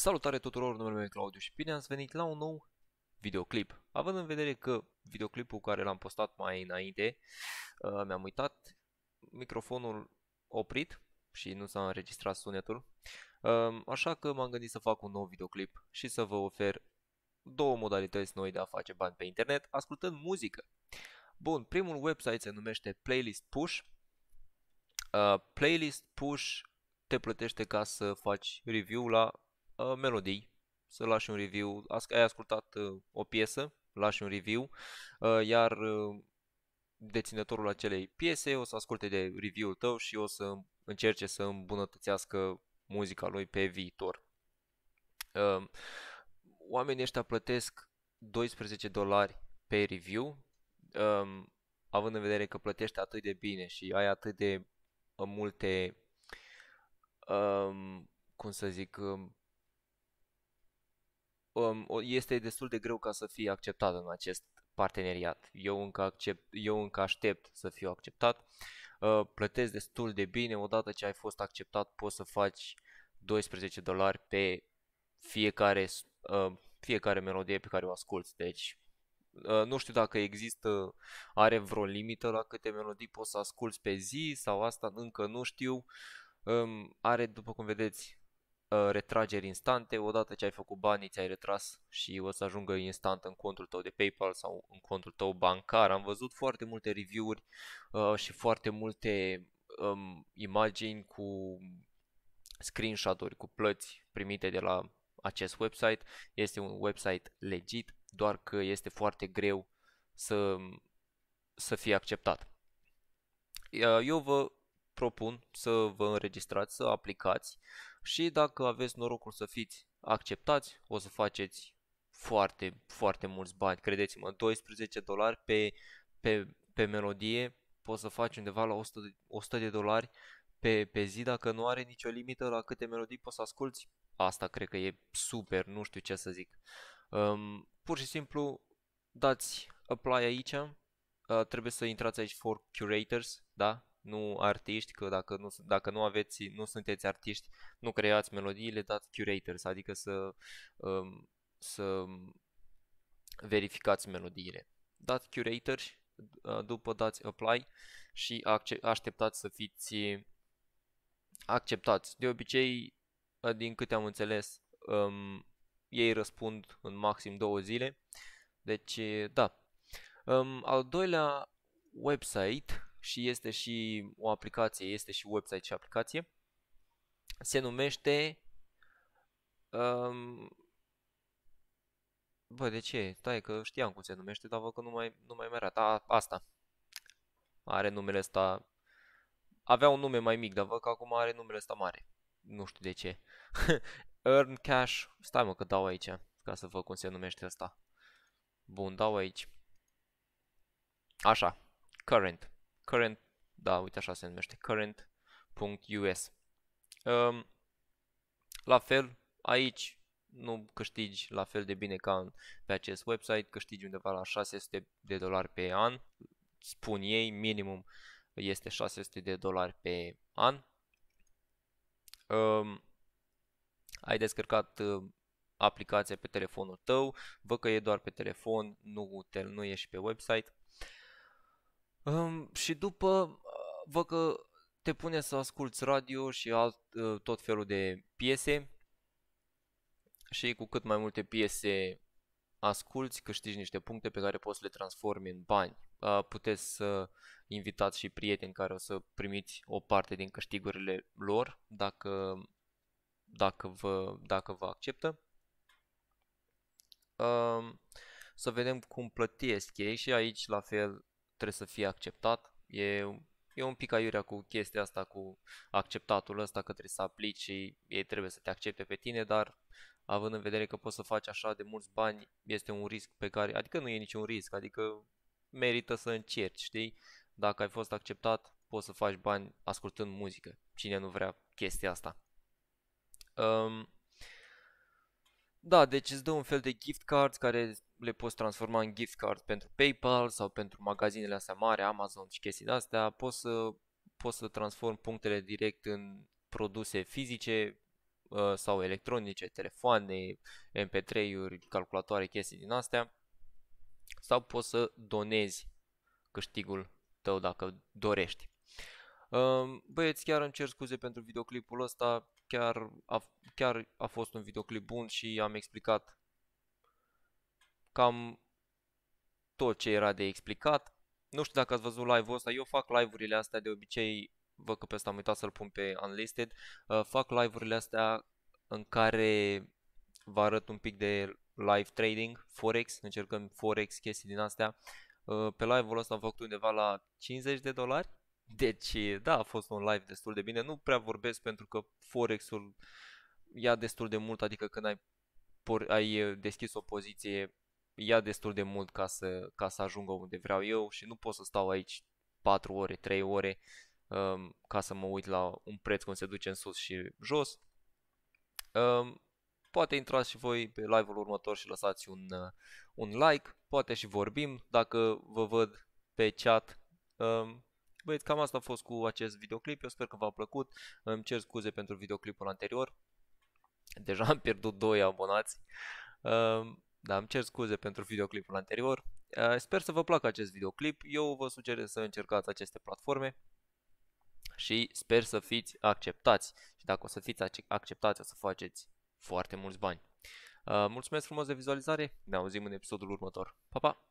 Salutare tuturor, numele meu e Claudiu și bine ați venit la un nou videoclip. Având în vedere că videoclipul care l-am postat mai înainte, uh, mi-am uitat microfonul oprit și nu s-a înregistrat sunetul, uh, așa că m-am gândit să fac un nou videoclip și să vă ofer două modalități noi de a face bani pe internet, ascultând muzică. Bun, primul website se numește Playlist Push. Uh, Playlist Push te plătește ca să faci review la uh, melodii, să lași un review, ai ascultat uh, o piesă, lași un review, uh, iar uh, deținătorul acelei piese o să asculte de review-ul tău și o să încerce să îmbunătățească muzica lui pe viitor. Uh, oamenii ăștia plătesc 12 dolari pe review, uh, având în vedere că plătești atât de bine și ai atât de uh, multe, um, cum să zic, um, Um, este destul de greu ca să fie acceptat în acest parteneriat. Eu încă, accept, eu încă aștept să fiu acceptat. Uh, plătesc destul de bine, odată ce ai fost acceptat poți să faci 12 dolari pe fiecare, uh, fiecare melodie pe care o asculti. Deci uh, nu știu dacă există, are vreo limită la câte melodii poți să asculti pe zi sau asta încă nu știu. Um, are, după cum vedeți, uh, retrageri instante, odată ce ai făcut banii, ți-ai retras și o să ajungă instant în contul tău de PayPal sau în contul tău bancar. Am văzut foarte multe review-uri uh, și foarte multe um, imagini cu screenshot-uri, cu plăți primite de la acest website. Este un website legit, doar că este foarte greu să, să fie acceptat. Uh, eu vă propun să vă înregistrați, să aplicați și dacă aveți norocul să fiți acceptați, o să faceți foarte, foarte mulți bani, credeți-mă, 12 dolari pe, pe, pe melodie, poți să faci undeva la 100 de, 100 de dolari pe, pe zi, dacă nu are nicio limită la câte melodii poți să asculti, asta cred că e super, nu știu ce să zic. Um, pur și simplu dați apply aici, uh, trebuie să intrați aici for curators, da? nu artiști, că dacă nu, dacă nu aveți, nu sunteți artiști, nu creați melodiile, dați curators, adică să, um, să verificați melodiile. Dați curator, uh, după dați apply și așteptați să fiți acceptați. De obicei, uh, din câte am înțeles, um, ei răspund în maxim două zile. Deci, da. Um, al doilea website și este și o aplicație, este și website și aplicație. Se numește... Um, bă, de ce? Stai că știam cum se numește, dar văd că nu mai, nu mai merea. Da, asta. Are numele ăsta... Avea un nume mai mic, dar văd că acum are numele ăsta mare. Nu știu de ce. Earn Cash. Stai mă că dau aici ca să văd cum se numește asta. Bun, dau aici. Așa, current current, da, uite așa se numește, current.us. Um, la fel, aici nu câștigi la fel de bine ca în, pe acest website, câștigi undeva la 600 de dolari pe an, spun ei, minimum este 600 de dolari pe an. Um, ai descărcat uh, aplicația pe telefonul tău, văd că e doar pe telefon, nu, te, nu e și pe website. Um, și după uh, văd că te pune să asculti radio și alt, uh, tot felul de piese și cu cât mai multe piese asculti, câștigi niște puncte pe care poți să le transformi în bani. Uh, puteți să invitați și prieteni care o să primiți o parte din câștigurile lor dacă, dacă, vă, dacă vă acceptă. Um, să vedem cum plătesc ei și aici la fel trebuie să fie acceptat. E, e un pic aiurea cu chestia asta, cu acceptatul ăsta că trebuie să aplici și ei trebuie să te accepte pe tine, dar având în vedere că poți să faci așa de mulți bani, este un risc pe care, adică nu e niciun risc, adică merită să încerci, știi? Dacă ai fost acceptat, poți să faci bani ascultând muzică. Cine nu vrea chestia asta? Um, da, deci îți dă un fel de gift cards care le poți transforma în gift cards pentru PayPal sau pentru magazinele astea mari, Amazon și chestii de astea. Poți să, poți să transform punctele direct în produse fizice uh, sau electronice, telefoane, MP3-uri, calculatoare, chestii din astea. Sau poți să donezi câștigul tău dacă dorești. Băieți, chiar îmi cer scuze pentru videoclipul ăsta, chiar a, chiar a fost un videoclip bun și am explicat cam tot ce era de explicat. Nu știu dacă ați văzut live-ul ăsta, eu fac live-urile astea de obicei, vă că pe ăsta am uitat să-l pun pe Unlisted, uh, fac live-urile astea în care vă arăt un pic de live trading, Forex, încercăm Forex, chestii din astea. Uh, pe live-ul ăsta am făcut undeva la 50 de dolari, deci, da, a fost un live destul de bine. Nu prea vorbesc pentru că Forex-ul ia destul de mult, adică când ai, por- ai deschis o poziție, ia destul de mult ca să, ca să ajungă unde vreau eu și nu pot să stau aici 4 ore, 3 ore um, ca să mă uit la un preț cum se duce în sus și jos. Um, poate intrați și voi pe live-ul următor și lăsați un, uh, un like, poate și vorbim dacă vă văd pe chat. Um, Băieți, cam asta a fost cu acest videoclip. Eu sper că v-a plăcut. Îmi cer scuze pentru videoclipul anterior. Deja am pierdut 2 abonați. Ehm, da, îmi cer scuze pentru videoclipul anterior. Eh, sper să vă placă acest videoclip. Eu vă sugerez să încercați aceste platforme și sper să fiți acceptați. Și dacă o să fiți acceptați, o să faceți foarte mulți bani. Eh, mulțumesc frumos de vizualizare. Ne auzim în episodul următor. Pa, pa!